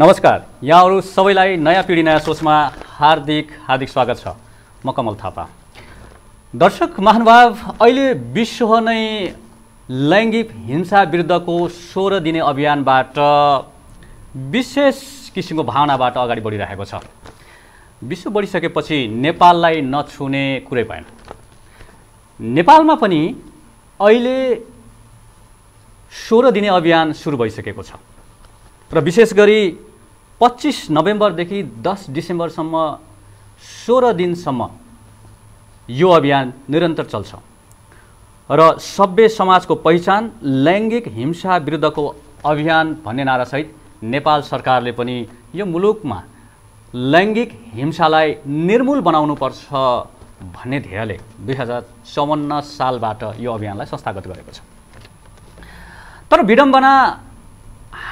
नमस्कार यहाँहरू सबैलाई नयाँ पिँढी नयाँ सोचमा हार्दिक हार्दिक स्वागत छ म कमल थापा दर्शक महानुभाव अहिले विश्व नै लैङ्गिक हिंसा विरुद्धको सोह्र दिने अभियानबाट विशेष किसिमको भावनाबाट अगाडि बढिरहेको छ विश्व बढिसकेपछि नेपाललाई नछुने कुरै भएन नेपालमा पनि अहिले सोह्र दिने अभियान सुरु भइसकेको छ र विशेष गरी पच्चिस नोभेम्बरदेखि दस डिसेम्बरसम्म सोह्र दिनसम्म यो अभियान निरन्तर चल्छ र सभ्य समाजको पहिचान लैङ्गिक हिंसा विरुद्धको अभियान भन्ने नारासहित नेपाल सरकारले पनि यो मुलुकमा लैङ्गिक हिंसालाई निर्मूल बनाउनुपर्छ भन्ने ध्येयले दुई हजार चौवन्न सालबाट यो अभियानलाई संस्थागत गरेको छ तर विडम्बना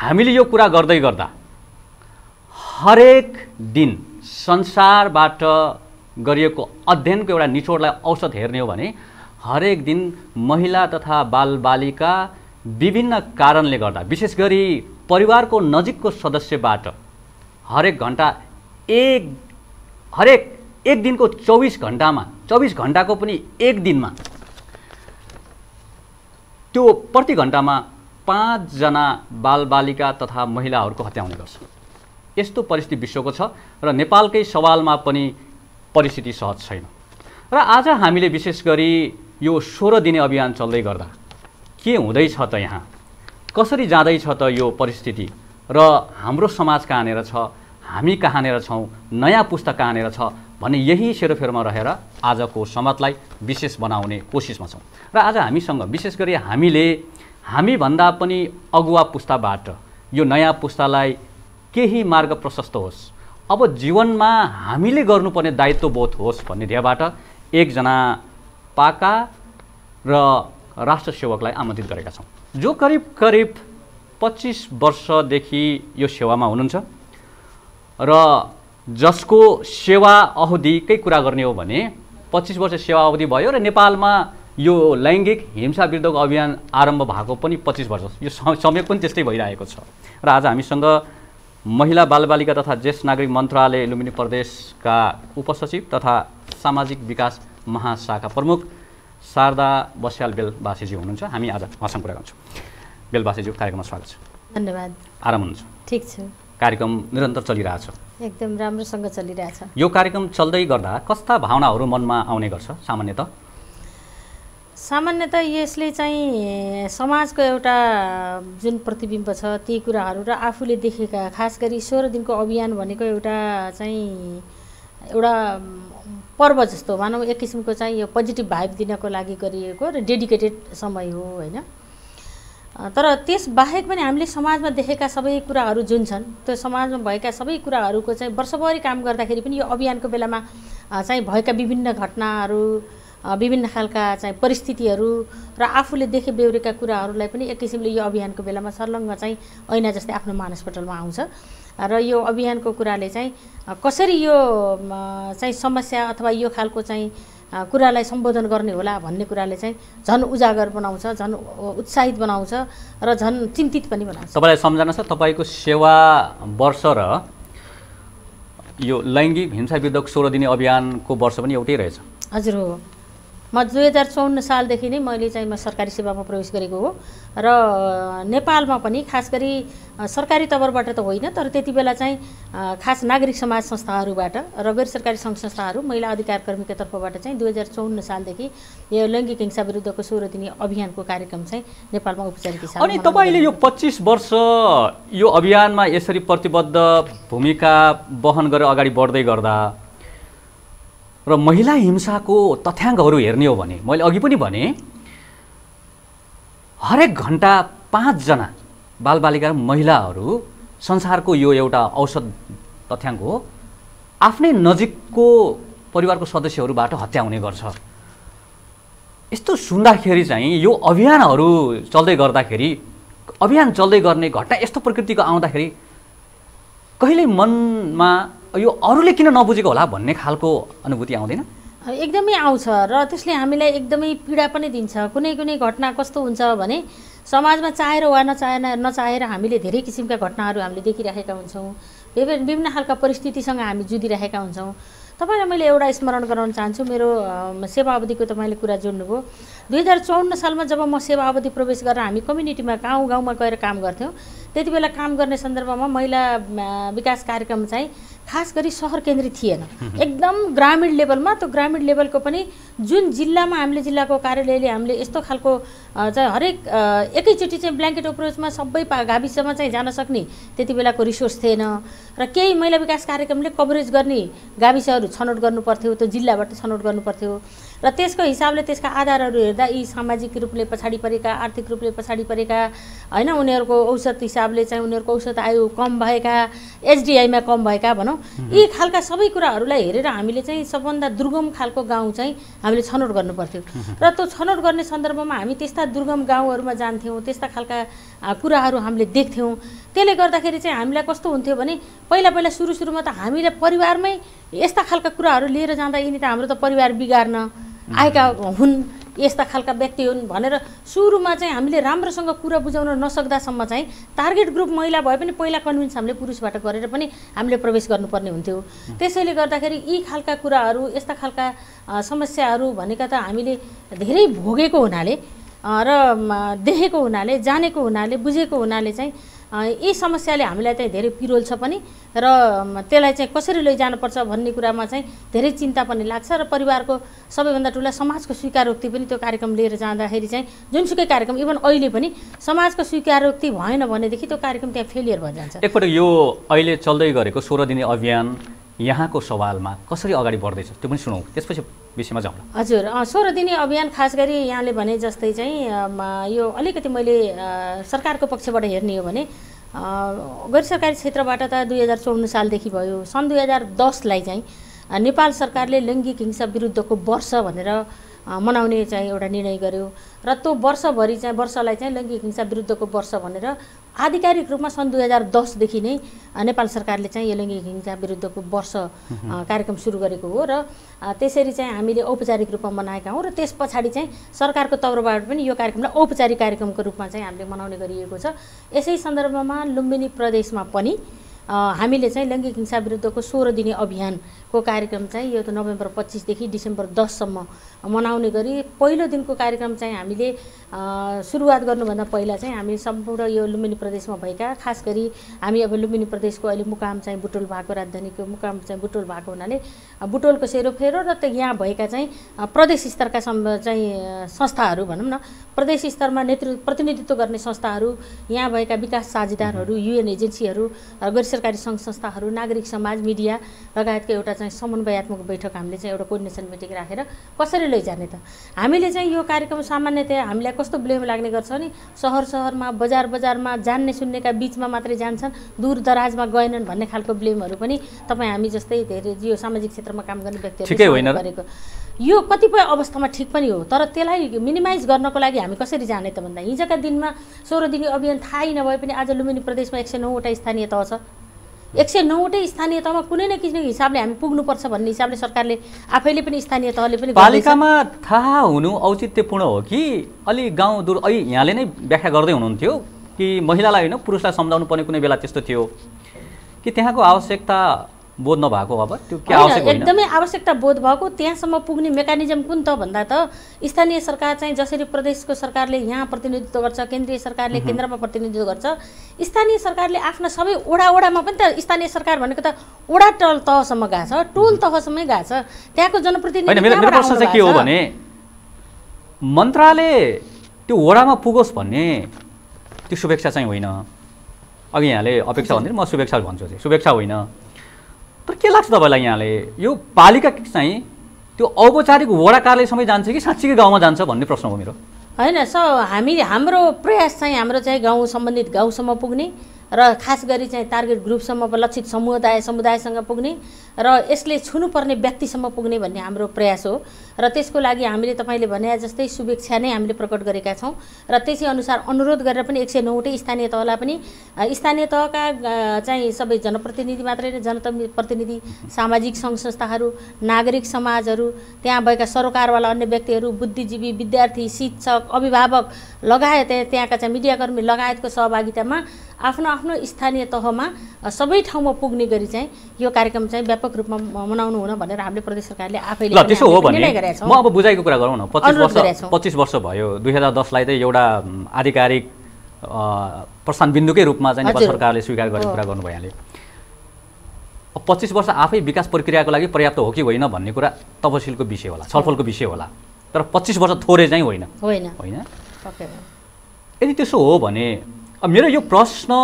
हामीले यो कुरा गर्दै गर्दा हरेक दिन संसारबाट गरिएको अध्ययनको एउटा निचोडलाई औसत हेर्ने हो भने हरेक दिन महिला तथा बालबालिका विभिन्न कारणले गर्दा विशेष गरी परिवारको नजिकको सदस्यबाट हरेक घन्टा एक हरेक एक दिनको चौबिस घन्टामा चौबिस घन्टाको पनि एक दिनमा त्यो प्रति घन्टामा पाँचजना बालबालिका तथा महिलाहरूको हत्या हुने गर्छ यस्तो परिस्थिति विश्वको छ र नेपालकै सवालमा पनि परिस्थिति सहज छैन र आज हामीले विशेष गरी यो सोह्र दिने अभियान चल्दै गर्दा के हुँदैछ त यहाँ कसरी जाँदैछ त यो परिस्थिति र हाम्रो समाज कहाँनिर छ हामी कहाँनिर छौँ नयाँ पुस्ता कहाँनिर छ भन्ने यही सेरोफेरोमा रहेर आजको समाजलाई विशेष बनाउने कोसिसमा छौँ र आज हामीसँग विशेष गरी हामीले हामीभन्दा पनि अगुवा पुस्ताबाट यो नयाँ पुस्तालाई केही मार्ग प्रशस्त होस् अब जीवनमा हामीले गर्नुपर्ने दायित्वबोध होस् भन्ने ध्येयबाट एकजना पाका र राष्ट्र सेवकलाई आमन्त्रित गरेका छौँ जो करिब करिब पच्चिस वर्षदेखि यो सेवामा हुनुहुन्छ र जसको सेवा अवधिकै कुरा गर्ने हो भने पच्चिस वर्ष सेवा अवधि भयो र नेपालमा यो लैङ्गिक हिंसा विरुद्धको अभियान आरम्भ भएको पनि पच्चिस वर्ष यो समय पनि त्यस्तै भइरहेको छ र आज हामीसँग महिला बालबालिका तथा ज्येष्ठ नागरिक मन्त्रालय लुम्बिनी प्रदेशका उपसचिव तथा सामाजिक विकास महाशाखा प्रमुख शारदा बस्याल बेलवासीजी हुनुहुन्छ हामी आज उहाँसँग कुरा गर्छौँ बेलवासीज्यू कार्यक्रममा स्वागत छ धन्यवाद आराम हुनुहुन्छ ठिक छ कार्यक्रम निरन्तर चलिरहेछ एकदम राम्रोसँग चलिरहेछ यो कार्यक्रम चल्दै गर्दा कस्ता भावनाहरू मनमा आउने गर्छ सामान्यत सामान्यत यसले चाहिँ समाजको एउटा जुन प्रतिबिम्ब छ ती कुराहरू र आफूले देखेका खास गरी सोह्र दिनको अभियान भनेको एउटा चाहिँ एउटा पर्व जस्तो मानौँ एक किसिमको चाहिँ यो पोजिटिभ भाइब दिनको लागि गरिएको र डेडिकेटेड समय हो होइन तर त्यस बाहेक पनि हामीले समाजमा देखेका सबै कुराहरू जुन छन् त्यो समाजमा भएका सबै कुराहरूको चाहिँ वर्षभरि काम गर्दाखेरि पनि यो अभियानको बेलामा चाहिँ भएका विभिन्न घटनाहरू विभिन्न खालका चाहिँ परिस्थितिहरू र आफूले देखे बेहोरेका कुराहरूलाई पनि एक किसिमले यो अभियानको बेलामा सर्लङ्ग चाहिँ ऐना जस्तै आफ्नो मानसपटलमा आउँछ र यो अभियानको कुराले चाहिँ कसरी यो चाहिँ समस्या अथवा यो खालको चाहिँ कुरालाई सम्बोधन गर्ने होला भन्ने कुराले चाहिँ झन् उजागर बनाउँछ झन् उत्साहित बनाउँछ र झन् चिन्तित पनि बनाउँछ तपाईँलाई सम्झना छ तपाईँको सेवा वर्ष र यो लैङ्गिक हिंसा विरुद्धको सोह्र दिने अभियानको वर्ष पनि एउटै रहेछ हजुर हो म दुई हजार चौन्न सालदेखि नै मैले चाहिँ म सरकारी सेवामा प्रवेश गरेको हो र नेपालमा पनि खास गरी सरकारी तवरबाट त होइन तर त्यति बेला चाहिँ खास नागरिक समाज संस्थाहरूबाट र गैर सरकारी सङ्घ संस्थाहरू महिला अधिकार कर्मीको तर्फबाट चाहिँ दुई हजार चौन्न सालदेखि यो लैङ्गिक हिंसा विरुद्धको सोह्र दिने अभियानको कार्यक्रम चाहिँ नेपालमा उपचारित छ अनि तपाईँले यो पच्चिस वर्ष यो अभियानमा यसरी प्रतिबद्ध भूमिका वहन गरेर अगाडि बढ्दै गर्दा र महिला हिंसाको तथ्याङ्कहरू हेर्ने हो भने मैले अघि पनि भने हरेक घन्टा पाँचजना बालबालिका महिलाहरू संसारको यो एउटा औसत तथ्याङ्क हो आफ्नै नजिकको परिवारको सदस्यहरूबाट हत्या हुने गर्छ यस्तो सुन्दाखेरि चाहिँ यो अभियानहरू चल्दै गर्दाखेरि अभियान चल्दै गर्ने घटना यस्तो प्रकृतिको आउँदाखेरि कहिले मनमा यो अरूले किन नबुझेको होला भन्ने खालको अनुभूति आउँदैन एकदमै आउँछ र त्यसले हामीलाई एकदमै पीडा पनि दिन्छ कुनै कुनै घटना कस्तो हुन्छ भने समाजमा चाहेर वा नचाहेर नचाहेर हामीले धेरै किसिमका घटनाहरू हामीले देखिरहेका हुन्छौँ विभिन्न खालका परिस्थितिसँग हामी जुधिराखेका हुन्छौँ तपाईँलाई मैले एउटा स्मरण गराउन चाहन्छु मेरो सेवा अवधिको तपाईँले कुरा जोड्नुभयो दुई हजार चौन्न सालमा जब म सेवा अवधि प्रवेश गरेर हामी कम्युनिटीमा गाउँ गाउँमा गएर काम गर्थ्यौँ त्यति बेला काम गर्ने सन्दर्भमा महिला विकास कार्यक्रम चाहिँ खास गरी सहर केन्द्रित थिएन एकदम ग्रामीण लेभलमा त्यो ग्रामीण लेभलको पनि जुन जिल्लामा हामीले जिल्लाको कार्यालयले हामीले यस्तो खालको चाहिँ हरेक एकैचोटि चाहिँ ब्ल्याङ्केट अप्रोचमा सबै पा गाविसमा चाहिँ जान सक्ने त्यति बेलाको रिसोर्स थिएन र केही महिला विकास कार्यक्रमले कभरेज गर्ने गाविसहरू छनौट गर्नु पर्थ्यो त्यो जिल्लाबाट छनौट गर्नु पर्थ्यो र त्यसको हिसाबले त्यसका आधारहरू हेर्दा यी सामाजिक रूपले पछाडि परेका आर्थिक रूपले पछाडि परेका होइन उनीहरूको औसत हिसाबले चाहिँ उनीहरूको औसत आयु कम भएका एचडिआईमा कम भएका भनौँ गर्छौँ यी खालका सबै कुराहरूलाई हेरेर हामीले चाहिँ सबभन्दा दुर्गम खालको गाउँ चाहिँ हामीले छनौट गर्नु पर्थ्यो र त्यो छनौट गर्ने सन्दर्भमा हामी त्यस्ता दुर्गम गाउँहरूमा जान्थ्यौँ त्यस्ता खालका कुराहरू हामीले देख्थ्यौँ त्यसले गर्दाखेरि चाहिँ हामीलाई कस्तो हुन्थ्यो भने पहिला पहिला सुरु सुरुमा त हामीले परिवारमै यस्ता खालका कुराहरू लिएर जाँदा यिनी त हाम्रो त परिवार बिगार्न आएका हुन् यस्ता खालका व्यक्ति हुन् भनेर सुरुमा चाहिँ हामीले राम्रोसँग कुरा बुझाउन नसक्दासम्म चाहिँ टार्गेट ग्रुप महिला भए पनि पहिला कन्भिन्स हामीले पुरुषबाट गरेर पनि हामीले प्रवेश गर्नुपर्ने हुन्थ्यो त्यसैले गर्दाखेरि यी खालका कुराहरू यस्ता खालका समस्याहरू भनेका त हामीले धेरै भोगेको हुनाले र देखेको हुनाले जानेको हुनाले बुझेको हुनाले चाहिँ यी समस्याले हामीलाई चाहिँ धेरै पिरोल्छ पनि र त्यसलाई चाहिँ कसरी लैजानुपर्छ भन्ने कुरामा चाहिँ धेरै चिन्ता पनि लाग्छ र परिवारको सबैभन्दा ठुला समाजको स्वीकारोक्ति पनि त्यो कार्यक्रम लिएर जाँदाखेरि चाहिँ जुनसुकै कार्यक्रम इभन अहिले पनि समाजको स्वीकारोक्ति भएन भनेदेखि त्यो कार्यक्रम त्यहाँ फेलियर भइजान्छ एकपटक यो अहिले चल्दै गरेको सोह्र दिने अभियान यहाँको सवालमा कसरी अगाडि बढ्दैछ त्यो पनि सुनौँ त्यसपछि विषयमा जाउँ हजुर सोह्र दिने अभियान खास गरी यहाँले भने जस्तै चाहिँ यो अलिकति मैले सरकारको पक्षबाट हेर्ने हो भने गैर सरकारी क्षेत्रबाट त दुई हजार चौन्न सालदेखि भयो सन् दुई हजार दसलाई चाहिँ नेपाल सरकारले लैङ्गिक हिंसा विरुद्धको वर्ष भनेर मनाउने चाहिँ एउटा निर्णय गर्यो र त्यो वर्षभरि चाहिँ वर्षलाई चाहिँ लैङ्गिक हिंसा विरुद्धको वर्ष भनेर आधिकारिक रूपमा सन् दुई हजार दसदेखि नै नेपाल सरकारले चाहिँ यो लैङ्गिक हिंसा विरुद्धको वर्ष कार्यक्रम सुरु गरेको हो र त्यसरी चाहिँ हामीले औपचारिक रूपमा मनाएका हौँ र त्यस पछाडि चाहिँ सरकारको तर्फबाट पनि यो कार्यक्रमलाई औपचारिक कार्यक्रमको रूपमा चाहिँ हामीले मनाउने गरिएको छ यसै सन्दर्भमा लुम्बिनी प्रदेशमा पनि हामीले चाहिँ लैङ्गिक हिंसा विरुद्धको सोह्र दिने अभियानको कार्यक्रम चाहिँ यो त नोभेम्बर पच्चिसदेखि डिसेम्बर दससम्म मनाउने गरी पहिलो दिनको कार्यक्रम चाहिँ हामीले सुरुवात गर्नुभन्दा पहिला चाहिँ हामी सम्पूर्ण यो लुम्बिनी प्रदेशमा भएका खास गरी हामी अब लुम्बिनी प्रदेशको अहिले मुकाम चाहिँ बुटोल भएको राजधानीको मुकाम चाहिँ बुटोल भएको हुनाले बुटोलको सेरोफेरो र त्यो यहाँ भएका चाहिँ प्रदेश स्तरका चाहिँ संस्थाहरू भनौँ न प्रदेश स्तरमा नेतृत्व प्रतिनिधित्व गर्ने संस्थाहरू यहाँ भएका विकास साझेदारहरू युएन एजेन्सीहरू गैर सरकारी सङ्घ संस्थाहरू नागरिक समाज मिडिया लगायतको एउटा चाहिँ समन्वयात्मक बैठक हामीले चाहिँ एउटा कोर्डिनेसन मिटिङ राखेर कसरी लैजाने त हामीले चाहिँ यो कार्यक्रम सामान्यतया हामीलाई कस्तो ब्लेम लाग्ने गर्छ भने सहर सहरमा बजार बजारमा जान्ने सुन्नेका बिचमा मात्रै जान्छन् दूर दराजमा गएनन् भन्ने खालको ब्लेमहरू पनि तपाईँ हामी जस्तै धेरै यो सामाजिक क्षेत्रमा काम गर्ने व्यक्तिहरू गरेको यो कतिपय अवस्थामा ठिक पनि हो तर त्यसलाई मिनिमाइज गर्नको लागि हामी कसरी जाने त भन्दा हिजोका दिनमा सोह्र दिने अभियान थाहै नभए पनि आज लुम्बिनी प्रदेशमा एक सय नौवटा स्थानीय तह छ एक सय नौवटै स्थानीय तहमा कुनै न किसिमको हिसाबले हामी पुग्नुपर्छ भन्ने हिसाबले सरकारले आफैले पनि स्थानीय तहले पनि पालिकामा थाहा हुनु औचित्यपूर्ण हो कि अलि गाउँ दूर अहिले यहाँले नै व्याख्या गर्दै हुनुहुन्थ्यो कि महिलालाई होइन पुरुषलाई सम्झाउनु पर्ने कुनै बेला त्यस्तो थियो कि त्यहाँको आवश्यकता बोध नभएको अब त्यो के आवश्यक एकदमै आवश्यकता बोध भएको त्यहाँसम्म पुग्ने मेकानिजम कुन त भन्दा त स्थानीय सरकार चाहिँ जसरी प्रदेशको सरकारले यहाँ प्रतिनिधित्व गर्छ केन्द्रीय सरकारले केन्द्रमा प्रतिनिधित्व गर्छ स्थानीय सरकारले आफ्ना सबै ओडा ओडामा पनि त स्थानीय सरकार भनेको त ओडा टल तहसम्म गएको छ टोल तहसम्मै गएको छ त्यहाँको जनप्रतिनिधि के हो भने मन्त्रालय त्यो ओडामा पुगोस् भन्ने त्यो शुभेच्छा चाहिँ होइन अघि यहाँले अपेक्षा भन्दै म शुभेच्छा भन्छु चाहिँ शुभेच्छा होइन तर के लाग्छ तपाईँलाई यहाँले यो पालिका चाहिँ त्यो औपचारिक वडा कार्यालयसम्म जान्छ कि साँच्चीकै गाउँमा जान्छ भन्ने प्रश्न हो मेरो होइन सर हामी हाम्रो प्रयास चाहिँ हाम्रो चाहिँ गाउँ सम्बन्धित गाउँसम्म पुग्ने र खास गरी चाहिँ टार्गेट ग्रुपसम्म लक्षित समुदाय समुदायसँग पुग्ने र यसले छुनुपर्ने व्यक्तिसम्म पुग्ने भन्ने हाम्रो प्रयास हो र त्यसको लागि हामीले तपाईँले भने जस्तै शुभेच्छा नै हामीले प्रकट गरेका छौँ र त्यसै अनुसार अनुरोध गरेर पनि एक सय नौवटै स्थानीय तहलाई पनि स्थानीय तहका चाहिँ सबै जनप्रतिनिधि मात्रै नै प्रतिनिधि सामाजिक सङ्घ संस्थाहरू नागरिक समाजहरू त्यहाँ भएका सरोकारवाला अन्य व्यक्तिहरू बुद्धिजीवी विद्यार्थी शिक्षक अभिभावक लगायत त्यहाँका चाहिँ मिडियाकर्मी लगायतको सहभागितामा आफ्नो आफ्नो स्थानीय तहमा सबै ठाउँमा पुग्ने गरी चाहिँ यो कार्यक्रम चाहिँ व्यापक रूपमा मनाउनु हुन भनेर हामीले प्रदेश सरकारले आफैले त्यसो हो भने म अब बुझाइको कुरा गरौँ न पच्चिस वर्ष पच्चिस वर्ष भयो दुई हजार दसलाई चाहिँ एउटा आधिकारिक प्रस्थान बिन्दुकै रूपमा चाहिँ नेपाल सरकारले स्वीकार गर्ने कुरा गर्नु भइहाल्यो पच्चिस वर्ष आफै विकास प्रक्रियाको लागि पर्याप्त हो कि होइन भन्ने कुरा तपसिलको विषय होला छलफलको विषय होला तर पच्चिस वर्ष थोरै चाहिँ होइन होइन होइन यदि त्यसो हो भने मेरो यो प्रश्न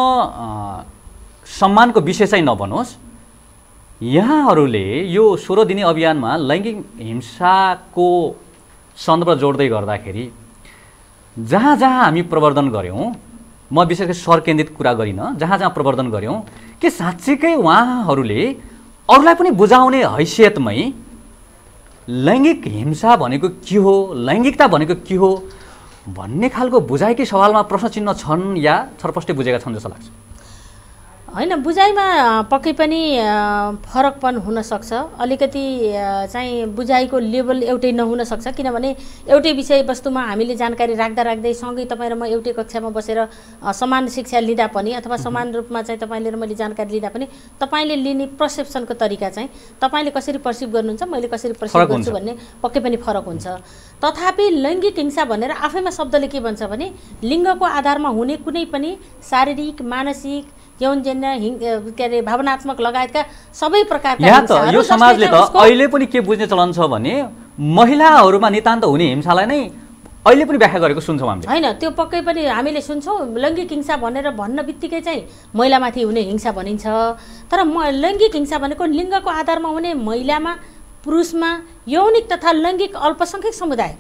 सम्मानको विषय चाहिँ नबनोस् यहाँहरूले यो सोह्र दिने अभियानमा लैङ्गिक हिंसाको सन्दर्भ जोड्दै गर्दाखेरि जहाँ जहाँ हामी प्रवर्धन गऱ्यौँ म विशेष गरी सरकेन्द्रित कुरा गरिनँ जहाँ जहाँ प्रवर्धन गऱ्यौँ के साँच्चीकै उहाँहरूले अरूलाई पनि बुझाउने हैसियतमै लैङ्गिक हिंसा भनेको के हो लैङ्गिकता भनेको के हो भन्ने खालको बुझाएकै सवालमा प्रश्न चिन्ह छन् या छरपष्टै बुझेका छन् जस्तो लाग्छ होइन बुझाइमा पक्कै पनि फरकपन हुनसक्छ अलिकति चाहिँ बुझाइको लेभल एउटै नहुनसक्छ किनभने एउटै विषयवस्तुमा हामीले जानकारी राख्दा राख्दै सँगै तपाईँ र म एउटै कक्षामा बसेर समान शिक्षा लिँदा पनि अथवा समान रूपमा चाहिँ तपाईँले र मैले जानकारी लिँदा पनि तपाईँले लिने पर्सेप्सनको तरिका चाहिँ तपाईँले कसरी पर्सिभ गर्नुहुन्छ मैले कसरी पर्सिभ गर्छु भन्ने पक्कै पनि फरक हुन्छ तथापि लैङ्गिक हिंसा भनेर आफैमा शब्दले के भन्छ भने लिङ्गको आधारमा हुने कुनै पनि शारीरिक मानसिक यौनजन्य के अरे भावनात्मक लगायतका सबै प्रकारका यहाँ यो समाजले त अहिले पनि के बुझ्ने चलन छ भने महिलाहरूमा नितान्त हुने हिंसालाई नै अहिले पनि व्याख्या गरेको सुन्छौँ हामीले होइन त्यो पक्कै पनि हामीले सुन्छौँ लैङ्गिक हिंसा भनेर भन्न बित्तिकै चाहिँ महिलामाथि हुने हिंसा भनिन्छ तर म लैङ्गिक हिंसा भनेको लिङ्गको आधारमा हुने महिलामा पुरुषमा यौनिक तथा लैङ्गिक अल्पसङ्ख्यक समुदाय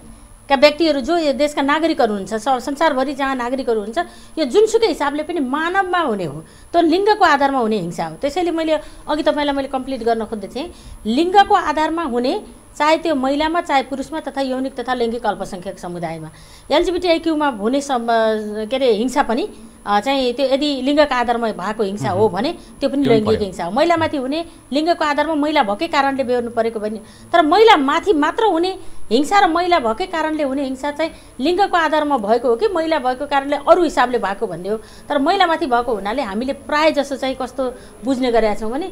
का व्यक्तिहरू जो यो देशका नागरिकहरू हुन्छ संसारभरि जहाँ नागरिकहरू हुन्छ यो जुनसुकै हिसाबले पनि मानवमा हुने हो त्यो लिङ्गको आधारमा हुने हिंसा हो त्यसैले मैले अघि तपाईँलाई मैले कम्प्लिट गर्न खोज्दै थिएँ लिङ्गको आधारमा हुने चाहे त्यो महिलामा चाहे पुरुषमा तथा यौनिक तथा लैङ्गिक अल्पसङ्ख्यक समुदायमा एलजिबिटिआइक्यूमा हुने सम् के अरे हिंसा पनि चाहिँ त्यो यदि लिङ्गको आधारमा भएको हिंसा हो भने त्यो पनि लैङ्गिक हिंसा हो महिलामाथि हुने लिङ्गको आधारमा महिला भएकै कारणले बेहोर्नु परेको पनि तर महिलामाथि मात्र हुने हिंसा र महिला भएकै कारणले हुने हिंसा चाहिँ लिङ्गको आधारमा भएको हो कि महिला भएको कारणले अरू हिसाबले भएको भन्ने हो तर महिलामाथि भएको हुनाले हामीले प्राय जसो चाहिँ कस्तो बुझ्ने गरेका छौँ भने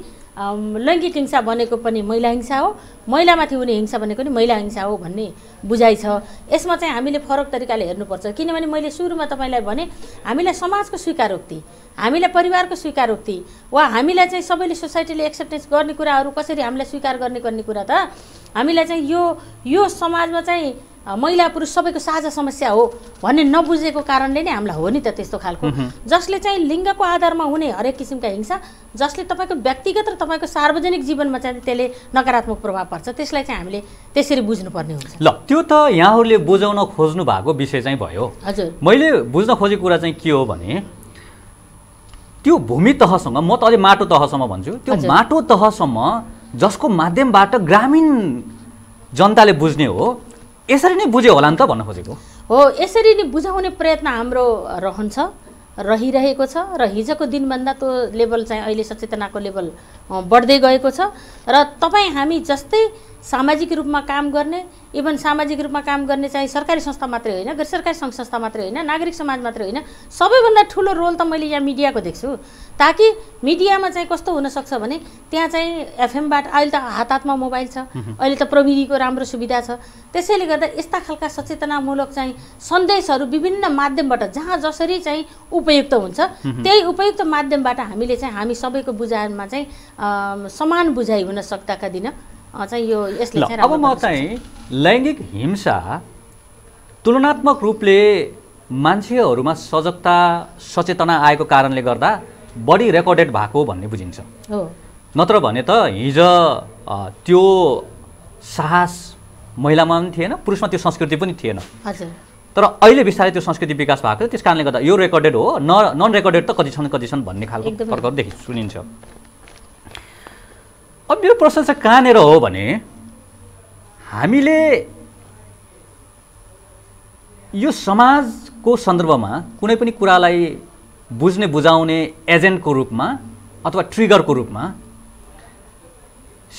लैङ्गिक हिंसा बनेको पनि महिला हिंसा हो महिलामाथि हुने हिंसा भनेको पनि महिला हिंसा हो भन्ने बुझाइ छ यसमा चाहिँ हामीले फरक तरिकाले हेर्नुपर्छ किनभने मैले सुरुमा तपाईँलाई भने हामीलाई समाजको स्वीकारोक्ति हामीलाई परिवारको स्वीकारोक्ति वा हामीलाई चाहिँ सबैले सोसाइटीले एक्सेप्टेन्स गर्ने कुराहरू कसरी हामीलाई स्वीकार गर्ने गर्ने कुरा त हामीलाई चाहिँ यो यो समाजमा चाहिँ महिला पुरुष सबैको साझा समस्या हो भन्ने नबुझेको कारणले नै हामीलाई हो नि त त्यस्तो खालको जसले चाहिँ लिङ्गको आधारमा हुने हरेक किसिमका हिंसा जसले तपाईँको व्यक्तिगत र तपाईँको सार्वजनिक जीवनमा चाहिँ त्यसले नकारात्मक प्रभाव पर्छ त्यसलाई चाहिँ हामीले त्यसरी बुझ्नुपर्ने हुन्छ ल त्यो त यहाँहरूले बुझाउन खोज्नु भएको विषय चाहिँ भयो हजुर मैले बुझ्न खोजेको कुरा चाहिँ के हो भने त्यो भूमि तहसँग म त अझै माटो तहसम्म भन्छु त्यो माटो तहसम्म जसको माध्यमबाट ग्रामीण जनताले बुझ्ने हो यसरी नै बुझ्यो होला नि त भन्न खोजेको हो यसरी नै बुझाउने प्रयत्न हाम्रो रहन्छ रहिरहेको छ र हिजोको दिनभन्दा त्यो लेभल चाहिँ अहिले सचेतनाको लेभल बढ्दै गएको छ र तपाईँ हामी जस्तै सामाजिक रूपमा काम गर्ने इभन सामाजिक रूपमा काम गर्ने चाहिँ सरकारी संस्था मात्रै होइन गैर सरकारी संस्था मात्रै होइन नागरिक समाज मात्रै होइन सबैभन्दा ठुलो रोल त मैले यहाँ मिडियाको देख्छु ताकि मिडियामा चाहिँ कस्तो हुनसक्छ भने त्यहाँ चाहिँ एफएमबाट अहिले त हात हातमा मोबाइल छ अहिले त प्रविधिको राम्रो सुविधा छ त्यसैले गर्दा यस्ता खालका सचेतनामूलक चाहिँ सन्देशहरू विभिन्न माध्यमबाट जहाँ जसरी चाहिँ उपयुक्त हुन्छ त्यही उपयुक्त माध्यमबाट हामीले चाहिँ हामी सबैको बुझाइमा चाहिँ समान बुझाइ हुन सक्दाका दिन अब म चाहिँ लैङ्गिक हिंसा तुलनात्मक रूपले मान्छेहरूमा सजगता सचेतना आएको कारणले गर्दा बढी रेकर्डेड भएको भन्ने बुझिन्छ नत्र भने त हिजो त्यो साहस महिलामा पनि थिएन पुरुषमा त्यो संस्कृति पनि थिएन तर अहिले बिस्तारै त्यो संस्कृति विकास भएको त्यस कारणले गर्दा यो रेकर्डेड हो न नन रेकर्डेड त कति छन् कति छन् भन्ने खालको प्रकार देखि सुनिन्छ अब यो प्रश्न चाहिँ कहाँनिर हो भने हामीले यो समाजको सन्दर्भमा कुनै पनि कुरालाई बुझ्ने बुझाउने एजेन्टको रूपमा अथवा ट्रिगरको रूपमा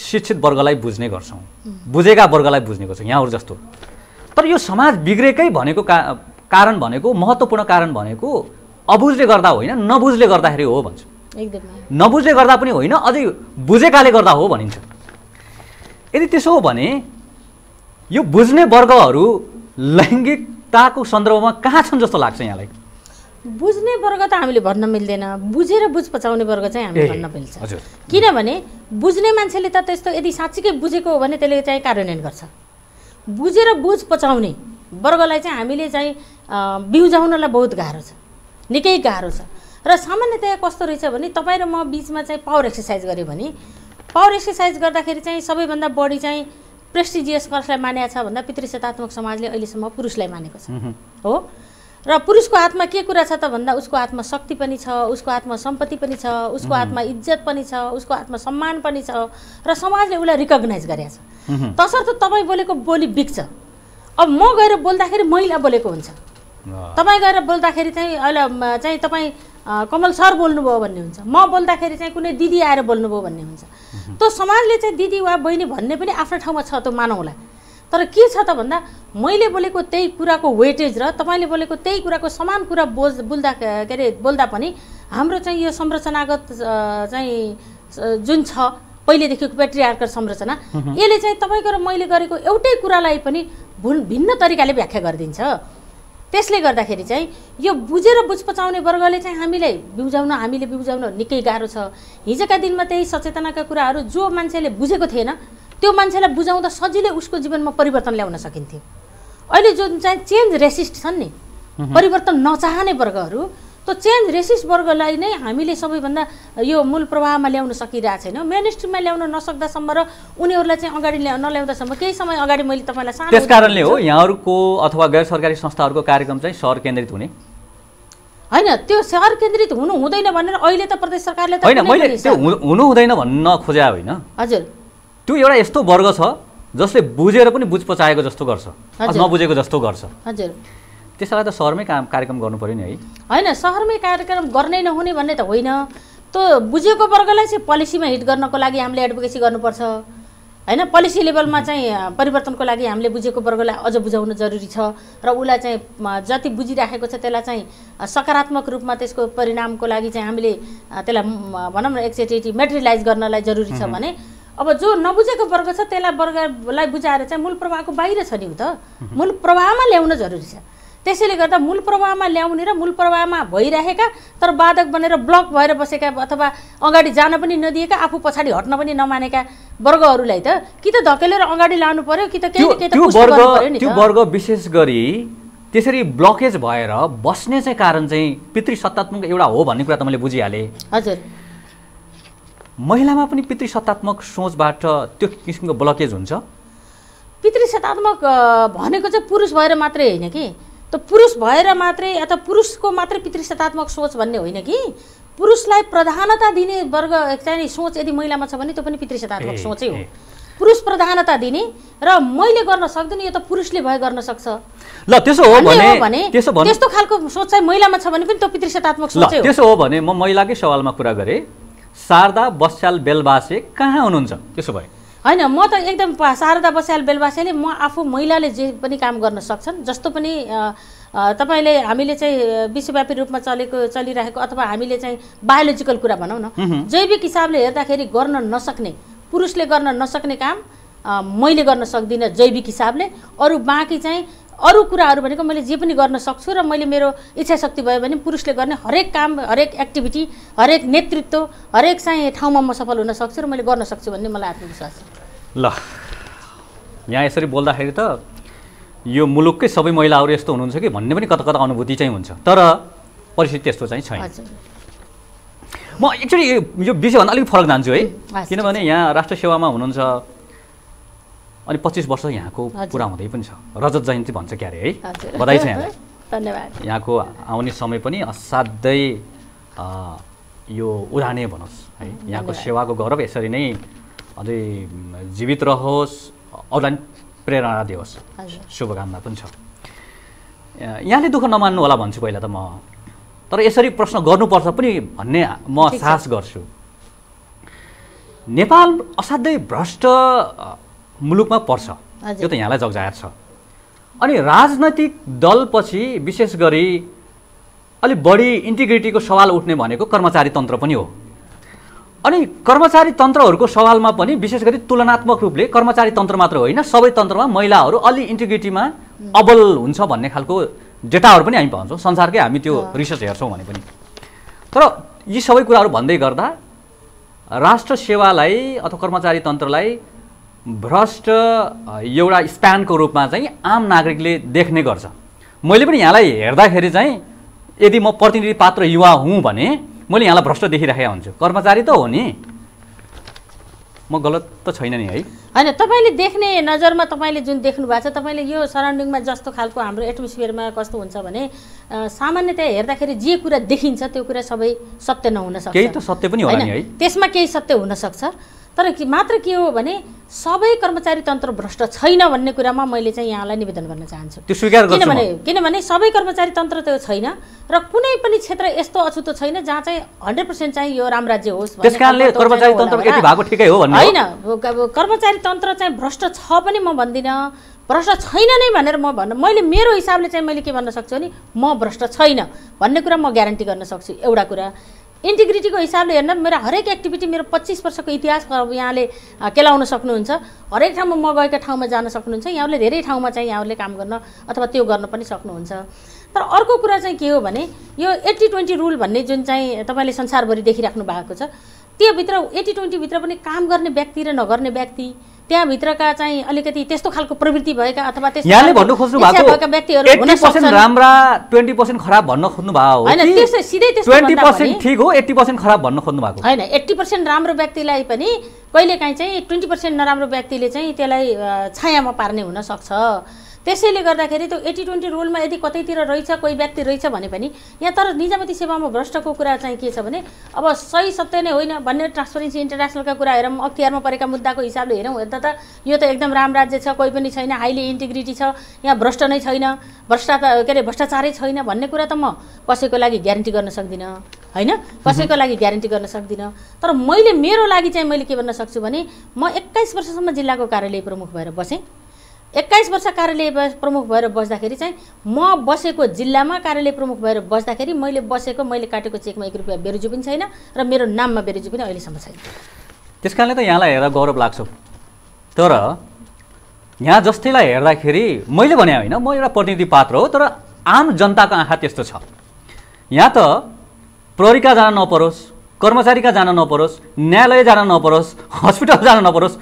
शिक्षित वर्गलाई बुझ्ने गर्छौँ बुझेका वर्गलाई बुझ्ने गर्छौँ यहाँहरू जस्तो तर यो समाज बिग्रेकै भनेको का कारण भनेको महत्त्वपूर्ण कारण भनेको अबुझले गर्दा होइन नबुझले गर्दाखेरि हो भन्छु नबुझ्ने गर्दा पनि होइन अझै बुझेकाले गर्दा हो भनिन्छ यदि त्यसो हो भने यो बुझ्ने वर्गहरू लैङ्गिकताको सन्दर्भमा कहाँ छन् जस्तो लाग्छ यहाँलाई बुझ्ने वर्ग त हामीले भन्न मिल्दैन बुझेर बुझ पचाउने वर्ग चाहिँ हामीले भन्न मिल्छ किनभने बुझ्ने मान्छेले त त्यस्तो यदि साँच्चीकै बुझेको हो भने त्यसले चाहिँ कार्यान्वयन गर्छ बुझेर बुझ पचाउने वर्गलाई चाहिँ हामीले चाहिँ बिउजाउनलाई बहुत गाह्रो छ निकै गाह्रो छ र सामान्यतया कस्तो रहेछ भने तपाईँ र म बिचमा चाहिँ पावर एक्सर्साइज गऱ्यो भने पावर एक्सर्साइज गर्दाखेरि चाहिँ सबैभन्दा बढी चाहिँ प्रेस्टिजियस कसलाई मानेको छ भन्दा पितृसत्तात्मक समाजले अहिलेसम्म पुरुषलाई मानेको छ हो र पुरुषको हातमा के कुरा छ त भन्दा उसको हातमा शक्ति पनि छ उसको हातमा सम्पत्ति पनि छ उसको हातमा इज्जत पनि छ उसको हातमा सम्मान पनि छ र समाजले उसलाई रिकगनाइज गरेको छ तसर्थ तपाईँ बोलेको बोली बिग्छ अब म गएर बोल्दाखेरि महिला बोलेको हुन्छ तपाईँ गएर बोल्दाखेरि चाहिँ अहिले चाहिँ तपाईँ कमल सर बोल्नुभयो भन्ने हुन्छ म बोल्दाखेरि चाहिँ कुनै दिदी आएर बोल्नुभयो भन्ने हुन्छ त्यो समाजले चाहिँ दिदी वा बहिनी भन्ने पनि आफ्नो ठाउँमा छ त्यो मानौँला तर के छ त भन्दा मैले बोलेको त्यही कुराको वेटेज र तपाईँले बोलेको त्यही कुराको समान कुरा बोल् बोल्दा के अरे बोल्दा पनि हाम्रो चाहिँ यो संरचनागत चाहिँ जुन छ पहिलेदेखिको पेट्रिआर्कल संरचना यसले चाहिँ तपाईँको र मैले गरेको एउटै कुरालाई पनि भिन्न तरिकाले व्याख्या गरिदिन्छ त्यसले गर्दाखेरि चाहिँ यो बुझेर बुझपचाउने वर्गले चाहिँ हामीलाई बिउजाउन हामीले बिउजाउन निकै गाह्रो छ हिजोका दिनमा त्यही सचेतनाका कुराहरू जो मान्छेले बुझेको थिएन त्यो मान्छेलाई बुझाउँदा सजिलै उसको जीवनमा परिवर्तन ल्याउन सकिन्थ्यो अहिले जुन चाहिँ चेन्ज रेसिस्ट छन् नि परिवर्तन नचाहने वर्गहरू त चेन्ज रेसिस वर्गलाई नै हामीले सबैभन्दा यो मूल प्रवाहमा ल्याउन सकिरहेको छैन मेन स्ट्रिममा ल्याउन नसक्दासम्म र उनीहरूलाई चाहिँ अगाडि ल्या नल्याउँदासम्म केही समय अगाडि मैले तपाईँलाई सानो त्यस कारणले हो यहाँहरूको अथवा गैर सरकारी संस्थाहरूको कार्यक्रम चाहिँ सहर केन्द्रित हुने होइन त्यो सहर केन्द्रित हुनु हुँदैन भनेर अहिले त प्रदेश सरकारले त होइन मैले त्यो हुनु हुँदैन भन्न खोजे होइन हजुर त्यो एउटा यस्तो वर्ग छ जसले बुझेर पनि बुझ पचाएको जस्तो गर्छ नबुझेको जस्तो गर्छ हजुर भए त सहरमै काम कार्यक्रम गर्नु पऱ्यो नि है होइन सहरमै कार्यक्रम गर्नै नहुने भन्ने त होइन त्यो बुझेको वर्गलाई चाहिँ पोलिसीमा हिट गर्नको लागि हामीले एडभोकेसी गर्नुपर्छ होइन पोलिसी लेभलमा चाहिँ परिवर्तनको लागि हामीले बुझेको वर्गलाई अझ बुझाउनु जरुरी छ र उसलाई चाहिँ जति बुझिराखेको छ त्यसलाई चाहिँ सकारात्मक रूपमा त्यसको परिणामको लागि चाहिँ हामीले त्यसलाई भनौँ न एकचोटि मेटेरियलाइज गर्नलाई जरुरी छ भने अब जो नबुझेको वर्ग छ त्यसलाई वर्गलाई बुझाएर चाहिँ मूल प्रवाहको बाहिर छ नि त मूल प्रवाहमा ल्याउन जरुरी छ त्यसैले गर्दा मूल प्रवाहमा ल्याउने र मूल प्रवाहमा भइरहेका तर बाधक बनेर ब्लक भएर बसेका अथवा अगाडि जान पनि नदिएका आफू पछाडि हट्न पनि नमानेका वर्गहरूलाई त कि त धकेलेर अगाडि लानु पर्यो कि त त्यो वर्ग विशेष गरी त्यसरी ब्लकेज भएर बस्ने चाहिँ कारण चाहिँ पितृ सत्तात्मक एउटा हो भन्ने कुरा त मैले बुझिहालेँ हजुर महिलामा पनि पितृ सत्तात्मक सोचबाट त्यो किसिमको ब्लकेज हुन्छ पितृ सत्तात्मक भनेको चाहिँ पुरुष भएर मात्रै होइन कि त पुरुष भएर मात्रै या त पुरुषको मात्रै पितृसत्तात्मक सोच भन्ने होइन कि पुरुषलाई प्रधानता दिने वर्ग चाहिँ सोच यदि महिलामा छ भने त्यो पनि पितृसत्तात्मक सोचै हो पुरुष प्रधानता दिने र मैले गर्न सक्दिनँ यो त पुरुषले भए गर्न सक्छ ल त्यसो हो भने त्यसो भने त्यस्तो खालको सोच चाहिँ महिलामा छ भने पनि त्यो पितृसत्तात्मक सोच हो त्यसो हो भने म महिलाकै सवालमा कुरा गरेँ शारदा बस्याल बेलबासे कहाँ हुनुहुन्छ त्यसो भए होइन म त एकदम शारदा बस्याल बेलवासियाले म आफू महिलाले जे पनि काम गर्न सक्छन् जस्तो पनि तपाईँले हामीले चाहिँ विश्वव्यापी रूपमा चलेको चलिरहेको अथवा हामीले चाहिँ बायोलोजिकल कुरा भनौँ न जैविक हिसाबले हेर्दाखेरि गर्न नसक्ने पुरुषले गर्न नसक्ने काम मैले गर्न सक्दिनँ जैविक हिसाबले अरू बाँकी चाहिँ अरू कुराहरू भनेको मैले जे पनि गर्न सक्छु र मैले मेरो इच्छा शक्ति भयो भने पुरुषले गर्ने हरेक काम हरेक एक्टिभिटी हरेक नेतृत्व हरेक चाहिँ ठाउँमा म सफल हुन सक्छु र मैले गर्न सक्छु भन्ने मलाई आत्मविश्वास छ ल यहाँ यसरी बोल्दाखेरि त यो मुलुककै सबै महिलाहरू यस्तो हुनुहुन्छ कि भन्ने पनि कता कता अनुभूति चाहिँ हुन्छ तर परिस्थिति त्यस्तो चाहिँ छैन म एक्चुअली यो विषयभन्दा अलिक फरक जान्छु है किनभने यहाँ राष्ट्र सेवामा हुनुहुन्छ अनि पच्चिस वर्ष यहाँको पुरा हुँदै पनि छ रजत जयन्ती भन्छ क्यारे है बधाई छ यहाँलाई धन्यवाद यहाँको आउने समय पनि असाध्यै यो उडाने भनोस् है यहाँको सेवाको गौरव यसरी नै अझै जीवित रहोस् अरूलाई प्रेरणा दियोस् शुभकामना पनि छ यहाँले दुःख नमान्नु होला भन्छु पहिला त म तर यसरी प्रश्न गर्नुपर्छ पनि भन्ने म साहस गर्छु नेपाल असाध्यै भ्रष्ट मुलुकमा पर्छ यो त यहाँलाई जगजाहेर छ अनि राजनैतिक दलपछि विशेष गरी अलिक बढी इन्टिग्रिटीको सवाल उठ्ने भनेको कर्मचारी तन्त्र पनि हो अनि कर्मचारी तन्त्रहरूको सवालमा पनि विशेष गरी तुलनात्मक रूपले कर्मचारी तन्त्र मात्र होइन सबै तन्त्रमा महिलाहरू अलि इन्टिग्रिटीमा अबल हुन्छ भन्ने खालको डेटाहरू पनि हामी पाउँछौँ संसारकै हामी त्यो रिसर्च हेर्छौँ भने पनि तर यी सबै कुराहरू भन्दै गर्दा राष्ट्र सेवालाई अथवा कर्मचारी तन्त्रलाई भ्रष्ट एउटा स्प्यानको रूपमा चाहिँ आम नागरिकले देख्ने गर्छ मैले पनि यहाँलाई हेर्दाखेरि चाहिँ यदि म प्रतिनिधि पात्र युवा हुँ भने मैले यहाँलाई भ्रष्ट देखिराखेका हुन्छु कर्मचारी त हो नि म गलत त छैन नि है होइन तपाईँले देख्ने नजरमा तपाईँले जुन देख्नु भएको छ तपाईँले यो सराउन्डिङमा जस्तो खालको हाम्रो एटमोस्फियरमा कस्तो हुन्छ भने सामान्यतया हेर्दाखेरि जे कुरा देखिन्छ त्यो कुरा सबै सत्य नहुन सक्छ केही त सत्य पनि होइन त्यसमा केही सत्य हुनसक्छ तर कि मात्र के हो भने सबै कर्मचारी तन्त्र भ्रष्ट छैन भन्ने कुरामा मैले चाहिँ यहाँलाई निवेदन गर्न चाहन्छु किनभने किनभने सबै कर्मचारी तन्त्र त्यो छैन र कुनै पनि क्षेत्र यस्तो अछुतो छैन जहाँ चाहिँ हन्ड्रेड पर्सेन्ट चाहिँ यो राम राज्य होस् होइन कर्मचारी तन्त्र चाहिँ भ्रष्ट छ पनि म भन्दिनँ भ्रष्ट छैन नै भनेर म भन्न मैले मेरो हिसाबले चाहिँ मैले के भन्न सक्छु भने म भ्रष्ट छैन भन्ने कुरा म ग्यारेन्टी गर्न सक्छु एउटा कुरा इन्टिग्रिटीको हिसाबले हेर्न मेरो हरेक एक्टिभिटी मेरो पच्चिस वर्षको इतिहास यहाँले केलाउन सक्नुहुन्छ हरेक ठाउँमा म गएका ठाउँमा जान सक्नुहुन्छ यहाँले धेरै ठाउँमा चाहिँ यहाँहरूले काम गर्न अथवा त्यो गर्न पनि सक्नुहुन्छ तर अर्को कुरा चाहिँ के हो भने यो एट्टी ट्वेन्टी रुल भन्ने जुन चाहिँ तपाईँले संसारभरि देखिराख्नु भएको छ त्योभित्र एट्टी ट्वेन्टीभित्र पनि काम गर्ने व्यक्ति र नगर्ने व्यक्ति त्यहाँभित्रका चाहिँ अलिकति त्यस्तो खालको प्रवृत्ति भएका अथवा त्यस्तो यहाँले भन्नु खोज्नु भएको व्यक्तिहरू राम्रा ट्वेन्टी पर्सेन्ट खराब भन्न खोज्नु भएको होइन त्यस्तो सिधै त्यस्तो ट्वेन्टी पर्सेन्ट ठिक हो एट्टी पर्सेन्ट खराब भन्न खोज्नु भएको होइन एट्टी पर्सेन्ट राम्रो व्यक्तिलाई पनि कहिलेकाहीँ चाहिँ ट्वेन्टी पर्सेन्ट नराम्रो व्यक्तिले चाहिँ त्यसलाई छायामा पार्ने हुनसक्छ त्यसैले गर्दाखेरि त्यो एटी ट्वेन्टी रुलमा यदि कतैतिर रहेछ कोही व्यक्ति रहेछ भने पनि यहाँ तर निजामती सेवामा भ्रष्टको कुरा चाहिँ के छ भने अब सही सत्य नै होइन भन्ने ट्रान्सपरेन्सी इन्टरनेसनलका कुरा हेरौँ अख्तियारमा परेका मुद्दाको हिसाबले हेरौँ हेर्दा त यो त एकदम राम राज्य छ कोही पनि छैन हाइली इन्टिग्रिटी छ यहाँ भ्रष्ट नै छैन भ्रष्टा के अरे भ्रष्टाचारै छैन भन्ने कुरा त म कसैको लागि ग्यारेन्टी गर्न सक्दिनँ होइन कसैको लागि ग्यारेन्टी गर्न सक्दिनँ तर मैले मेरो लागि चाहिँ मैले के भन्न सक्छु भने म एक्काइस वर्षसम्म जिल्लाको कार्यालय प्रमुख भएर बसेँ एक्काइस वर्ष कार्यालय प्रमुख भएर बस्दाखेरि चाहिँ म बसेको जिल्लामा कार्यालय प्रमुख भएर बस्दाखेरि मैले बसेको मैले काटेको चेकमा एक रुपियाँ बेरुजु पनि छैन र मेरो नाममा बेरुजु पनि अहिलेसम्म छैन त्यस कारणले त यहाँलाई हेर्दा गौरव लाग्छ तर यहाँ जस्तैलाई हेर्दाखेरि मैले भने होइन म एउटा प्रतिनिधि पात्र हो तर आम जनताको आँखा त्यस्तो छ यहाँ त प्रहरीका जान नपरोस् कर्मचारीका जान नपरोस् न्यायालय जान नपरोस् हस्पिटल जान नपरोस्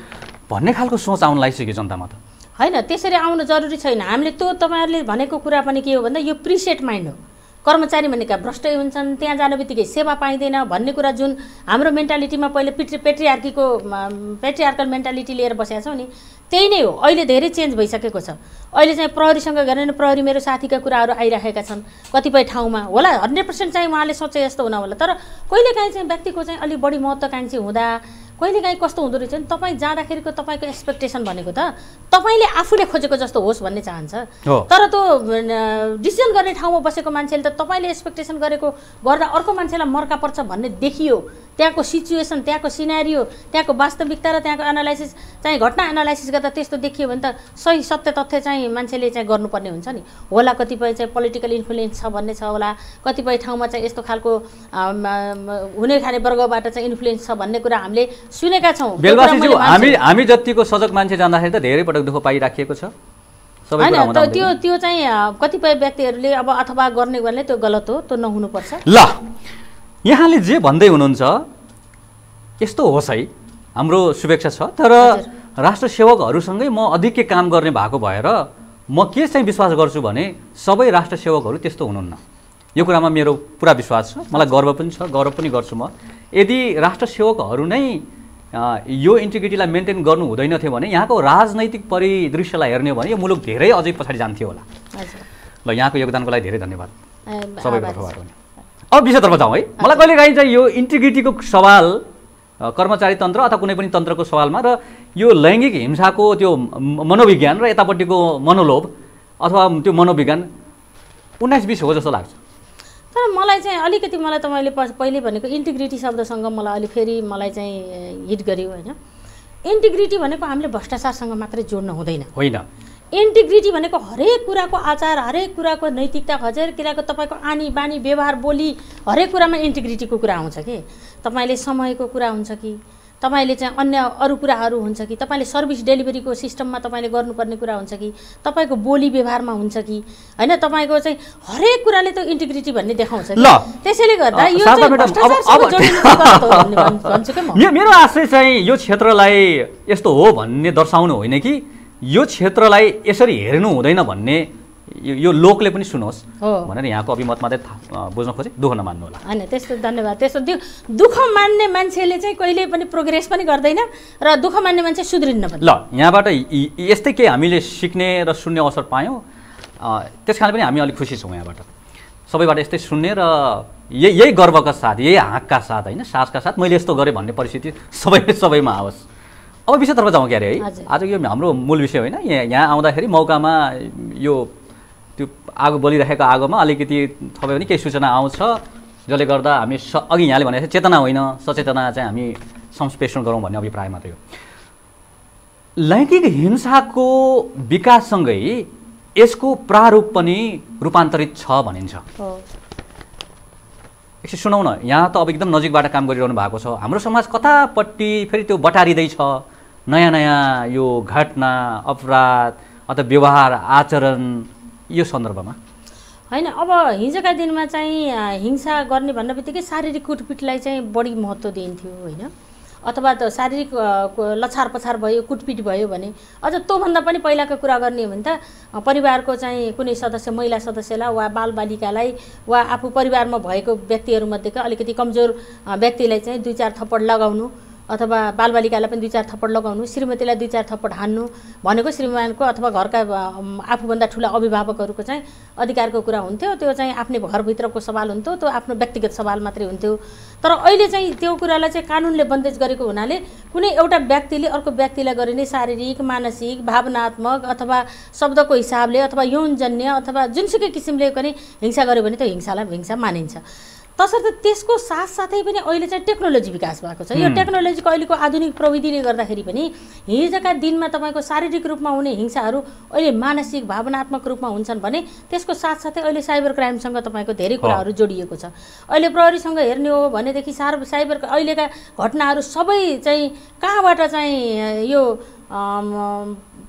भन्ने खालको सोच आउनु लागिसक्यो जनतामा त होइन त्यसरी आउनु जरुरी छैन हामीले त्यो तपाईँहरूले भनेको कुरा पनि के हो भन्दा यो प्रिसेट माइन्ड हो कर्मचारी भनेका भ्रष्टै हुन्छन् त्यहाँ जाने बित्तिकै सेवा पाइँदैन भन्ने कुरा जुन हाम्रो मेन्टालिटीमा पहिले पिट्री पेट्रियार्कीको पेट्रिआर्कल मेन्टालिटी लिएर बसेका छौँ नि त्यही नै हो अहिले धेरै चेन्ज भइसकेको छ अहिले चाहिँ प्रहरीसँग गरेर नै प्रहरी मेरो साथीका कुराहरू आइराखेका छन् कतिपय ठाउँमा होला हन्ड्रेड पर्सेन्ट चाहिँ उहाँले सोचे जस्तो हुन होला तर कहिलेकाहीँ चाहिँ व्यक्तिको चाहिँ अलिक बढी महत्त्वकाङ्क्षी हुँदा कहिलेकाहीँ कस्तो हुँदो रहेछ नि तपाईँ जाँदाखेरिको तपाईँको एक्सपेक्टेसन भनेको त तपाईँले आफूले खोजेको जस्तो होस् भन्ने चाहन्छ तर त्यो डिसिजन गर्ने ठाउँमा बसेको मान्छेले त तपाईँले एक्सपेक्टेसन गरेको गर्दा अर्को मान्छेलाई मर्का पर्छ भन्ने देखियो त्यहाँको सिचुएसन त्यहाँको सिनारियो त्यहाँको वास्तविकता र त्यहाँको एनालाइसिस चाहिँ घटना एनालाइसिस गर्दा त्यस्तो देखियो भने त सही सत्य तथ्य चाहिँ मान्छेले चाहिँ गर्नुपर्ने हुन्छ नि होला कतिपय चाहिँ पोलिटिकल इन्फ्लुएन्स छ भन्ने छ होला कतिपय ठाउँमा चाहिँ यस्तो खालको हुने खाने वर्गबाट चाहिँ इन्फ्लुएन्स छ भन्ने कुरा हामीले सुनेका छौँ बेलवासीज्यू हामी हामी जतिको सजग मान्छे जाँदाखेरि त धेरै पटक दुःख पाइराखिएको छ होइन त्यो त्यो चाहिँ कतिपय व्यक्तिहरूले अब अथवा गर्ने गर्ने त्यो गलत हो त्यो नहुनुपर्छ ल यहाँले जे भन्दै हुनुहुन्छ यस्तो होस् है हाम्रो शुभेच्छा छ तर राष्ट्र सेवकहरूसँगै म अधिकै काम गर्ने भएको भएर म के चाहिँ विश्वास गर्छु भने सबै राष्ट्र सेवकहरू त्यस्तो हुनुहुन्न यो कुरामा मेरो पुरा विश्वास छ मलाई गर्व पनि छ गर्व पनि गर्छु म यदि राष्ट्र सेवकहरू नै यो इन्टिग्रिटीलाई मेन्टेन गर्नु हुँदैन थियो भने यहाँको राजनैतिक परिदृश्यलाई हेर्ने भने यो मुलुक धेरै अझै पछाडि जान्थ्यो होला ल यहाँको योगदानको लागि धेरै धन्यवाद सबैको तर्फबाट अब विषयतर्फ जाउँ है मलाई कहिले काहीँ चाहिँ यो इन्टिग्रिटीको सवाल कर्मचारी तन्त्र अथवा कुनै पनि तन्त्रको सवालमा र यो लैङ्गिक हिंसाको त्यो मनोविज्ञान र यतापट्टिको मनोलोभ अथवा त्यो मनोविज्ञान उन्नाइस बिस हो जस्तो लाग्छ तर मलाई चाहिँ अलिकति मलाई तपाईँले पहिले भनेको इन्टिग्रिटी शब्दसँग मलाई अलि फेरि मलाई चाहिँ हिट गऱ्यो होइन इन्टिग्रिटी भनेको हामीले भ्रष्टाचारसँग मात्रै जोड्न हुँदैन होइन इन्टिग्रिटी भनेको हरेक कुराको आचार हरेक कुराको नैतिकता हरेक किराको तपाईँको आनी बानी व्यवहार बोली हरेक कुरामा इन्टिग्रिटीको कुरा आउँछ कि तपाईँले समयको कुरा हुन्छ कि तपाईँले चाहिँ अन्य अरू कुराहरू हुन्छ कि तपाईँले सर्भिस डेलिभरीको सिस्टममा तपाईँले गर्नुपर्ने कुरा हुन्छ कि तपाईँको बोली व्यवहारमा हुन्छ कि होइन तपाईँको चाहिँ हरेक कुराले त इन्टिग्रिटी भन्ने देखाउँछ त्यसैले गर्दा यो मेरो आशय चाहिँ यो क्षेत्रलाई यस्तो हो भन्ने दर्शाउनु होइन कि यो क्षेत्रलाई यसरी हेर्नु हुँदैन भन्ने यो लोकले पनि सुनोस् भनेर यहाँको अभिमत मात्रै बुझ्न खोजेँ दुःख नमान्नु होला होइन त्यस्तो धन्यवाद त्यस्तो दुःख मान्ने मान्छेले चाहिँ कहिले पनि प्रोग्रेस पनि गर्दैन र दुःख मान्ने मान्छे सुध्रिन्न ल यहाँबाट यस्तै केही हामीले सिक्ने र सुन्ने अवसर पायौँ त्यस कारण पनि हामी अलिक खुसी छौँ यहाँबाट सबैबाट यस्तै सुन्ने र यही यही गर्वका साथ यही हाँकका साथ होइन सासका साथ मैले यस्तो गरेँ भन्ने परिस्थिति सबै सबैमा आओस् अब विषयतर्फ जाउँ क्यारे है आज यो हाम्रो मूल विषय होइन यहाँ आउँदाखेरि मौकामा यो त्यो आगो बलिरहेको आगोमा अलिकति थप्यो पनि केही सूचना आउँछ जसले गर्दा हामी स अघि यहाँले भने चेतना होइन सचेतना चाहिँ हामी संस्पेषण गरौँ भन्ने अभिप्राय मात्रै हो लैङ्गिक हिंसाको विकाससँगै यसको प्रारूप पनि रूपान्तरित छ भनिन्छ एकछिन सुनौ न यहाँ त अब एकदम नजिकबाट काम गरिरहनु भएको छ हाम्रो समाज कतापट्टि फेरि त्यो बटारिँदैछ नयाँ नयाँ यो घटना अपराध अथवा व्यवहार आचरण यो सन्दर्भमा होइन अब हिजोका दिनमा चाहिँ हिंसा गर्ने भन्ने बित्तिकै शारीरिक कुटपिटलाई चाहिँ बढी महत्त्व दिइन्थ्यो होइन अथवा त शारीरिक लछार पछार भयो कुटपिट भयो भने अझ त्योभन्दा पनि पहिलाको कुरा गर्ने हो भने त परिवारको चाहिँ कुनै सदस्य महिला सदस्यलाई वा बालबालिकालाई वा आफू परिवारमा भएको व्यक्तिहरूमध्येका अलिकति कमजोर व्यक्तिलाई चाहिँ दुई चार थप्पड लगाउनु अथवा बालबालिकालाई पनि दुई चार थप्पड लगाउनु श्रीमतीलाई दुई चार थप्पड हान्नु भनेको श्रीमानको अथवा घरका आफूभन्दा ठुला अभिभावकहरूको चाहिँ अधिकारको कुरा हुन्थ्यो त्यो चाहिँ आफ्नै घरभित्रको सवाल हुन्थ्यो त्यो आफ्नो व्यक्तिगत सवाल मात्रै हुन्थ्यो तर अहिले चाहिँ त्यो कुरालाई चाहिँ कानुनले बन्देज गरेको हुनाले कुनै एउटा व्यक्तिले अर्को व्यक्तिलाई गरिने शारीरिक मानसिक भावनात्मक अथवा शब्दको हिसाबले अथवा यौनजन्य अथवा जुनसुकै किसिमले पनि हिंसा गर्यो भने त्यो हिंसालाई हिंसा मानिन्छ तसर्थ त्यसको साथसाथै पनि अहिले चाहिँ टेक्नोलोजी विकास भएको छ यो टेक्नोलोजीको अहिलेको आधुनिक प्रविधिले गर्दाखेरि पनि हिजोका दिनमा तपाईँको शारीरिक रूपमा हुने हिंसाहरू अहिले मानसिक भावनात्मक रूपमा हुन्छन् भने त्यसको साथसाथै अहिले साइबर क्राइमसँग तपाईँको धेरै कुराहरू जोडिएको छ अहिले प्रहरीसँग हेर्ने हो भनेदेखि सार साइबर अहिलेका घटनाहरू सबै चाहिँ कहाँबाट चाहिँ यो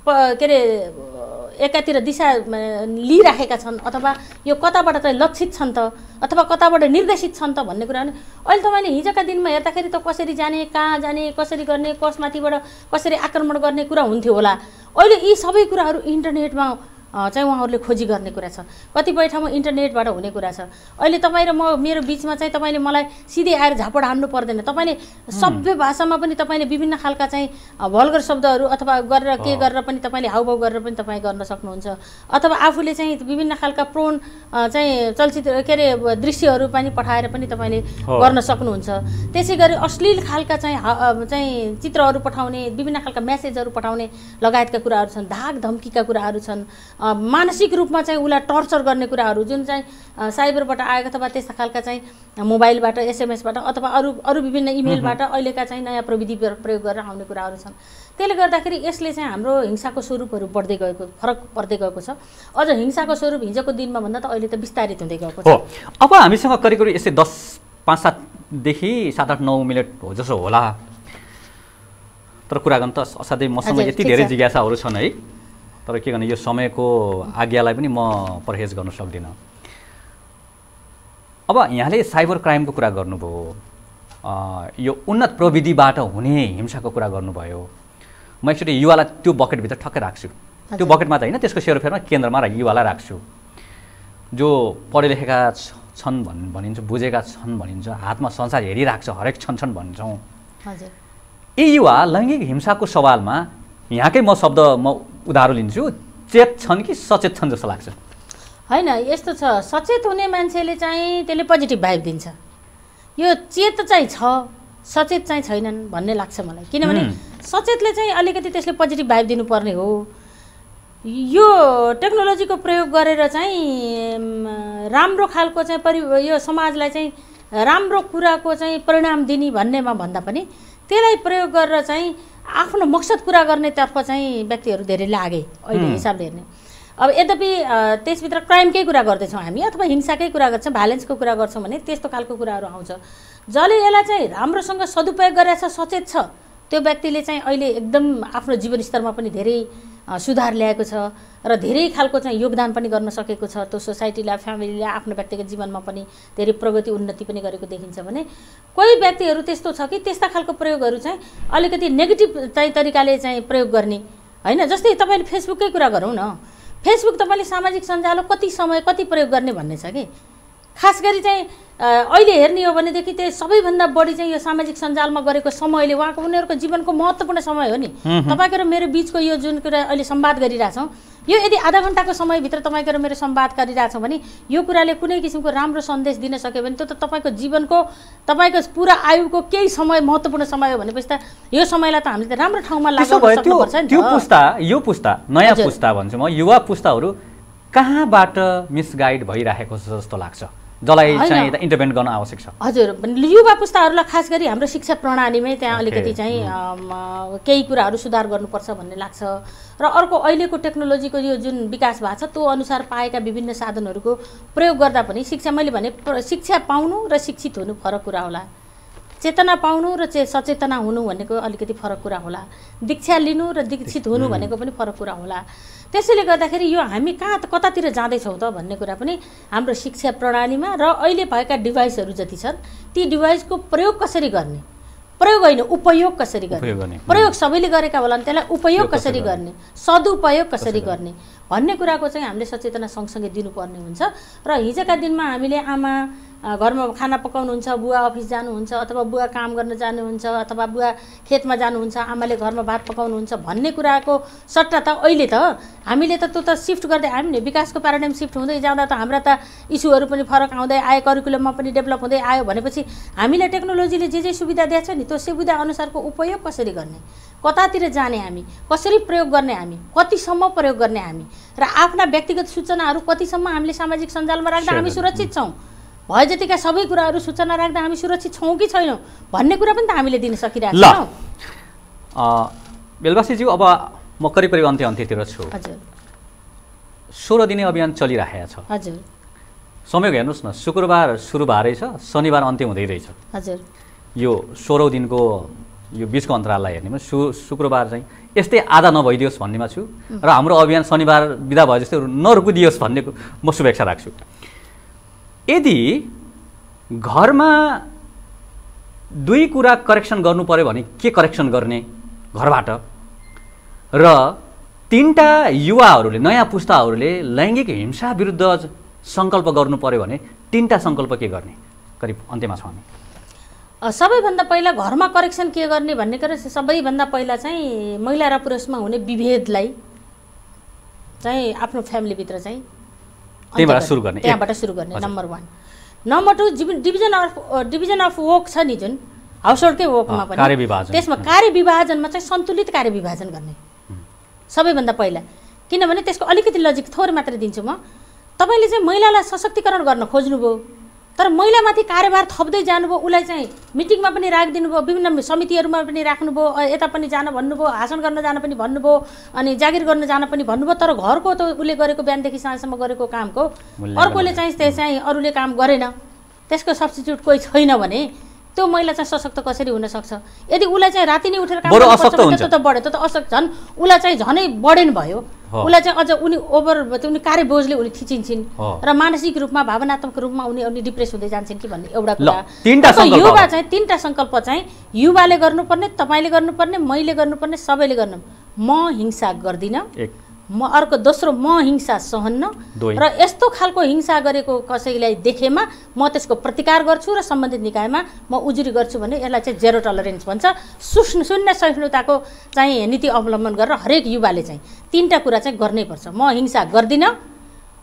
के अरे एकातिर दिशा लिइराखेका छन् अथवा यो कताबाट चाहिँ लक्षित छन् त अथवा कताबाट निर्देशित छन् त भन्ने कुरा अहिले तपाईँले हिजोका दिनमा हेर्दाखेरि त कसरी जाने कहाँ जाने कसरी गर्ने कसमाथिबाट कसरी आक्रमण गर्ने कुरा हुन्थ्यो होला अहिले यी सबै कुराहरू इन्टरनेटमा चाहिँ उहाँहरूले खोजी गर्ने कुरा छ कतिपय ठाउँमा इन्टरनेटबाट हुने कुरा छ अहिले तपाईँ र म मेरो बिचमा चाहिँ तपाईँले मलाई सिधै आएर झापड हान्नु पर्दैन तपाईँले सभ्य भाषामा पनि तपाईँले विभिन्न खालका चाहिँ भल्गर शब्दहरू अथवा गरेर के गरेर पनि तपाईँले हाउभाउ गरेर पनि तपाईँ गर्न सक्नुहुन्छ अथवा आफूले चाहिँ विभिन्न खालका प्रोन चाहिँ चलचित्र के अरे दृश्यहरू पनि पठाएर पनि तपाईँले गर्न सक्नुहुन्छ त्यसै गरी अश्लील खालका चाहिँ चाहिँ चित्रहरू पठाउने विभिन्न खालका म्यासेजहरू पठाउने लगायतका कुराहरू छन् धाक धम्कीका कुराहरू छन् मानसिक रूपमा चाहिँ उसलाई टर्चर गर्ने कुराहरू जुन चाहिँ साइबरबाट आएको अथवा त्यस्ता खालका चाहिँ मोबाइलबाट एसएमएसबाट अथवा अरू अरू विभिन्न इमेलबाट अहिलेका चाहिँ नयाँ प्रविधि प्रयोग गरेर आउने कुराहरू छन् त्यसले गर्दाखेरि यसले चाहिँ हाम्रो हिंसाको स्वरूपहरू बढ्दै गएको फरक पर्दै गएको छ अझ हिंसाको स्वरूप हिजोको दिनमा भन्दा त अहिले त विस्तारित हुँदै गएको छ अब हामीसँग करिब करिब यस्तै दस पाँच सातदेखि सात आठ नौ मिनट हो जसो होला तर कुरा गर्नु त असाध्यै मसँग यति धेरै जिज्ञासाहरू छन् है तर के गर्ने यो समयको आज्ञालाई पनि म परहेज गर्न सक्दिनँ अब यहाँले साइबर क्राइमको कुरा गर्नुभयो यो उन्नत प्रविधिबाट हुने हिंसाको कुरा गर्नुभयो म एकचोटि युवालाई त्यो बकेटभित्र ठक्कै राख्छु त्यो बकेटमा त होइन त्यसको सेरोफेरमा केन्द्रमा र युवालाई राख्छु जो पढे लेखेका छन् भन् भनिन्छ बुझेका छन् भनिन्छ हातमा संसार हेरिरहेको छ हरेक छन् छन् भन्छौँ यी युवा लैङ्गिक हिंसाको सवालमा यहाँकै म शब्द म उदाहरण लिन्छु चेत छन् कि सचेत छन् जस्तो लाग्छ होइन यस्तो छ सचेत हुने मान्छेले चाहिँ त्यसले पोजिटिभ भाइब दिन्छ यो चेत चाहिँ छ सचेत चाहिँ छैनन् भन्ने लाग्छ मलाई किनभने सचेतले चाहिँ अलिकति त्यसले पोजिटिभ भाइब दिनुपर्ने हो यो टेक्नोलोजीको प्रयोग गरेर चाहिँ राम्रो खालको चाहिँ परि यो समाजलाई चाहिँ राम्रो कुराको चाहिँ परिणाम दिने भन्नेमा भन्दा पनि त्यसलाई प्रयोग गरेर चाहिँ आफ्नो मकसद पुरा गर्नेतर्फ चाहिँ व्यक्तिहरू धेरै लागे अहिले हिसाबले हेर्ने अब यद्यपि त्यसभित्र क्राइमकै कुरा गर्दैछौँ हामी अथवा हिंसाकै कुरा गर्छौँ भ्यालेन्सको कुरा गर्छौँ भने त्यस्तो खालको कुराहरू आउँछ जसले यसलाई चाहिँ राम्रोसँग सदुपयोग गरेर सचेत छ त्यो व्यक्तिले चाहिँ अहिले एकदम आफ्नो जीवनस्तरमा पनि धेरै सुधार ल्याएको छ र धेरै खालको चाहिँ योगदान पनि गर्न सकेको छ त्यो सोसाइटीलाई फ्यामिलीलाई आफ्नो व्यक्तिगत जीवनमा पनि धेरै प्रगति उन्नति पनि गरेको देखिन्छ भने कोही व्यक्तिहरू त्यस्तो छ कि त्यस्ता खालको प्रयोगहरू चाहिँ अलिकति नेगेटिभ चाहिँ तरिकाले चाहिँ प्रयोग गर्ने होइन जस्तै तपाईँले फेसबुककै कुरा गरौँ न फेसबुक तपाईँले सामाजिक सञ्जाल कति समय कति प्रयोग गर्ने भन्ने छ कि खास गरी चाहिँ अहिले हेर्ने हो भनेदेखि त्यही सबैभन्दा बढी चाहिँ यो सामाजिक सञ्जालमा गरेको समयले उहाँको उनीहरूको जीवनको महत्त्वपूर्ण समय हो नि तपाईँको र मेरो बिचको यो जुन कुरा अहिले सम्वाद गरिरहेछौँ यो यदि आधा घन्टाको समयभित्र तपाईँको र मेरो सम्वाद गरिरहेछौँ भने यो कुराले कुनै किसिमको राम्रो सन्देश दिन सक्यो भने त्यो त तपाईँको जीवनको तपाईँको पुरा आयुको केही समय महत्त्वपूर्ण समय हो भनेपछि त यो समयलाई त हामीले त राम्रो ठाउँमा लाग्नुपर्छ नि त्यो पुस्ता यो पुस्ता नयाँ पुस्ता भन्छु म युवा पुस्ताहरू कहाँबाट मिसगाइड भइराखेको छ जस्तो लाग्छ जसलाई चाहिँ इन्टरभेन्ट गर्न आवश्यक छ हजुर युवा पुस्ताहरूलाई खास गरी हाम्रो शिक्षा प्रणालीमै त्यहाँ अलिकति चाहिँ केही कुराहरू सुधार गर्नुपर्छ भन्ने लाग्छ र अर्को अहिलेको टेक्नोलोजीको यो जुन विकास भएको छ त्यो अनुसार पाएका विभिन्न साधनहरूको प्रयोग गर्दा पनि शिक्षा मैले भने शिक्षा पाउनु र शिक्षित हुनु फरक कुरा होला चेतना पाउनु र चे सचेतना हुनु भनेको अलिकति फरक कुरा होला दीक्षा लिनु र दीक्षित हुनु भनेको पनि फरक कुरा होला त्यसैले गर्दाखेरि यो हामी कहाँ कतातिर जाँदैछौँ त भन्ने कुरा पनि हाम्रो शिक्षा प्रणालीमा र अहिले भएका डिभाइसहरू जति छन् ती डिभाइसको प्रयोग कसरी गर्ने प्रयोग होइन उपयोग कसरी गर्ने प्रयोग सबैले गरेका होला त्यसलाई उपयोग कसरी गर्ने सदुपयोग कसरी गर्ने भन्ने कुराको चाहिँ हामीले सचेतना सँगसँगै दिनुपर्ने हुन्छ र हिजोका दिनमा हामीले आमा घरमा खाना पकाउनुहुन्छ बुवा अफिस जानुहुन्छ अथवा बुवा काम गर्न जानुहुन्छ अथवा बुवा खेतमा जानुहुन्छ आमाले घरमा भात पकाउनुहुन्छ भन्ने कुराको सट्टा त अहिले त हामीले त त्यो त सिफ्ट गर्दै आयौँ नि विकासको प्याराडाइम सिफ्ट हुँदै जाँदा त हाम्रा त इस्युहरू पनि फरक आउँदै आयो करिकुलममा पनि डेभलप हुँदै आयो भनेपछि हामीलाई टेक्नोलोजीले जे जे सुविधा दिएको छ नि त्यो सुविधा अनुसारको उपयोग कसरी गर्ने कतातिर जाने हामी कसरी प्रयोग गर्ने हामी कतिसम्म प्रयोग गर्ने हामी र आफ्ना व्यक्तिगत सूचनाहरू कतिसम्म हामीले सामाजिक सञ्जालमा राख्दा हामी सुरक्षित छौँ भए जतिका सबै कुराहरू सूचना राख्दा हामी सुरक्षित छौँ कि छैनौँ भन्ने कुरा पनि त हामीले दिन सकिरहेको छैनौँ बेलवासीज्यू अब म करिब करिब अन्त्य अन्त्यतिर छु सोह्र दिने अभियान चलिरहेको छ हजुर समय हेर्नुहोस् न शुक्रबार सुरु भएरै छ शनिबार अन्त्य हुँदै रहेछ हजुर यो सोह्रौँ दिनको यो बिचको अन्तराललाई हेर्नेमा सु शुक्रबार चाहिँ यस्तै आधा नभइदियोस् भन्नेमा छु र हाम्रो अभियान शनिबार बिदा भए जस्तै नरुकिदियोस् भन्ने म शुभेच्छा राख्छु यदि घरमा दुई कुरा करेक्सन गर्नु पऱ्यो भने के करेक्सन गर्ने घरबाट र तिनवटा युवाहरूले नयाँ पुस्ताहरूले लैङ्गिक हिंसा विरुद्ध सङ्कल्प गर्नु पऱ्यो भने तिनवटा सङ्कल्प के गर्ने करिब अन्त्यमा छौँ हामी सबैभन्दा पहिला घरमा करेक्सन के गर्ने भन्ने कुरा सबैभन्दा पहिला चाहिँ महिला र पुरुषमा हुने विभेदलाई चाहिँ आफ्नो फ्यामिलीभित्र चाहिँ त्यहीबाट सुरु गर्ने त्यहाँबाट सुरु गर्ने number one number two division of division of work छ नि जुन हाउस होल्डकै वर्कमा पनि त्यसमा कार्य विभाजनमा चाहिँ सन्तुलित कार्य विभाजन गर्ने सबैभन्दा पहिला किनभने त्यसको अलिकति लजिक थोरै मात्र दिन्छु म तपाईँले चाहिँ महिलालाई सशक्तिकरण गर्न खोज्नुभयो तर महिलामाथि कारोबार थप्दै जानुभयो उसलाई चाहिँ मिटिङमा पनि राखिदिनु भयो विभिन्न समितिहरूमा पनि राख्नुभयो यता पनि जान भन्नुभयो हासन गर्न जान पनि भन्नुभयो अनि जागिर गर्न जान पनि भन्नुभयो तर घरको त उसले गरेको बिहानदेखि साँझसम्म गरेको कामको अर्कोले चाहिँ त्यो चाहिँ अरूले काम गरेन त्यसको सब्सटिच्युट कोही छैन भने त्यो महिला चाहिँ सशक्त कसरी हुनसक्छ यदि उसलाई चाहिँ राति नै उठेर काम त बढ्यो त अशक्त झन् उसलाई चाहिँ झनै बढेन भयो उसलाई चाहिँ अझ उनी ओभर उनी कार्यबोझले उनी थिचिन्छन् र मानसिक रूपमा भावनात्मक रूपमा उनी अनि डिप्रेस हुँदै जान्छन् कि भन्ने एउटा कुरा युवा चाहिँ तिनवटा सङ्कल्प चाहिँ युवाले गर्नुपर्ने तपाईँले गर्नुपर्ने मैले गर्नुपर्ने सबैले गर्नु म हिंसा गर्दिनँ म अर्को दोस्रो म हिंसा सहन्न र यस्तो खालको हिंसा गरेको कसैलाई देखेमा म त्यसको प्रतिकार गर्छु र सम्बन्धित निकायमा म उजुरी गर्छु भने यसलाई चाहिँ जेरो टलरेन्स भन्छ सुष्ण शून्य सहिष्णुताको चाहिँ नीति अवलम्बन गरेर हरेक युवाले चाहिँ तिनवटा कुरा चाहिँ गर्नैपर्छ म हिंसा गर्दिनँ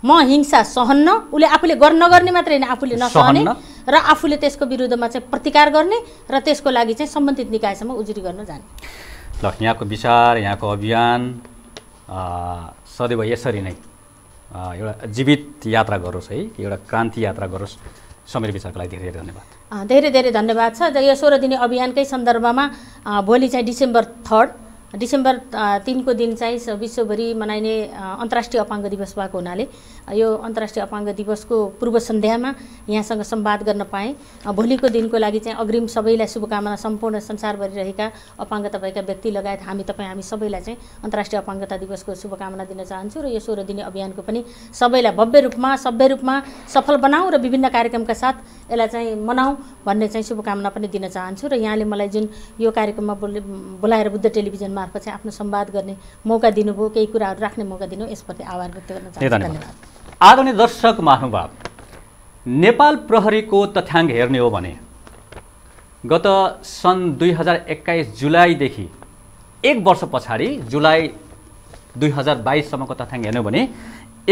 म हिंसा सहन्न उसले आफूले गर्न नगर्ने मात्रै होइन आफूले नसहने र आफूले त्यसको विरुद्धमा चाहिँ प्रतिकार गर्ने र त्यसको लागि चाहिँ सम्बन्धित निकायसम्म उजुरी गर्न जाने ल यहाँको विचार यहाँको अभियान सदैव यसरी नै एउटा जीवित यात्रा गरोस् है एउटा क्रान्ति यात्रा गरोस् समीर विचारको लागि धेरै धेरै धन्यवाद धेरै धेरै धन्यवाद छ यो सोह्र दिने अभियानकै सन्दर्भमा भोलि चाहिँ डिसेम्बर थर्ड डिसेम्बर तिनको दिन चाहिँ विश्वभरि मनाइने अन्तर्राष्ट्रिय अपाङ्ग दिवस भएको हुनाले यो अन्तर्राष्ट्रिय अपाङ्ग दिवसको पूर्व सन्ध्यामा यहाँसँग सम्वाद गर्न पाएँ भोलिको दिनको लागि चाहिँ अग्रिम सबैलाई शुभकामना सम्पूर्ण संसारभरि रहेका अपाङ्गता भएका व्यक्ति लगायत हामी तपाईँ हामी सबैलाई चाहिँ अन्तर्राष्ट्रिय अपाङ्गता दिवसको शुभकामना दिन चाहन्छु र यो सोह्र दिने अभियानको पनि सबैलाई भव्य रूपमा सभ्य रूपमा सफल बनाऊ र विभिन्न कार्यक्रमका साथ यसलाई चाहिँ मनाऊ भन्ने चाहिँ शुभकामना पनि दिन चाहन्छु र यहाँले मलाई जुन यो कार्यक्रममा बोले बोलाएर बुद्ध टेलिभिजनमा मार्फत चाहिँ आफ्नो संवाद गर्ने मौका दिनुभयो केही कुराहरू राख्ने मौका दिनुभयो यसप्रति आभार व्यक्त गर्न चाहन्छु धन्यवाद आदरणीय दर्शक महानुभाव नेपाल प्रहरीको तथ्याङ्क हेर्ने हो भने गत सन् दुई हजार एक्काइस जुलाईदेखि एक वर्ष पछाडि जुलाई दुई हजार बाइससम्मको तथ्याङ्क हेर्ने भने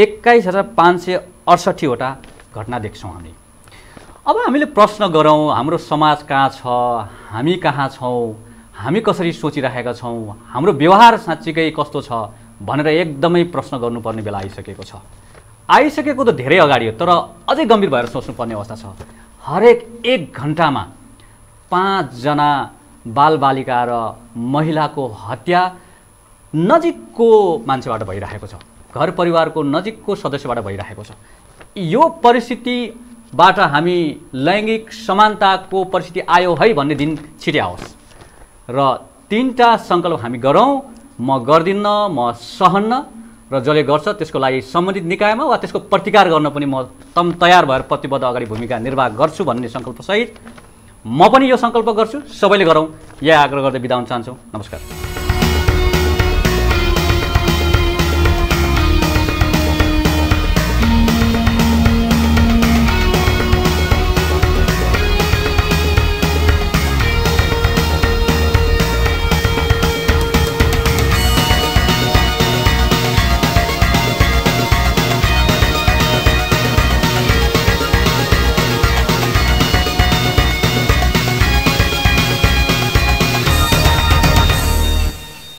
एक्काइस हजार पाँच सय अडसट्ठीवटा घटना देख्छौँ हामी अब हामीले प्रश्न गरौँ हाम्रो समाज कहाँ छ हामी कहाँ छौँ हामी कसरी सोचिराखेका छौँ हाम्रो व्यवहार साँच्चीकै कस्तो छ भनेर एकदमै प्रश्न गर्नुपर्ने बेला आइसकेको छ आइसकेको त धेरै अगाडि हो तर अझै गम्भीर भएर सोच्नुपर्ने अवस्था छ हरेक एक घन्टामा पाँचजना बालबालिका र महिलाको हत्या नजिकको मान्छेबाट भइरहेको छ घर परिवारको नजिकको सदस्यबाट भइरहेको छ यो परिस्थितिबाट हामी लैङ्गिक समानताको परिस्थिति आयो है भन्ने दिन छिट्याओस् र तिनवटा सङ्कल्प हामी गरौँ म गर्दिनँ म सहन्न र जसले गर्छ त्यसको लागि सम्बन्धित निकायमा वा त्यसको प्रतिकार गर्न पनि म तम तयार भएर प्रतिबद्ध अगाडि भूमिका निर्वाह गर्छु भन्ने सङ्कल्पसहित म पनि यो सङ्कल्प गर्छु सबैले गरौँ यही आग्रह गर्दै बिदा हुन चाहन्छौँ नमस्कार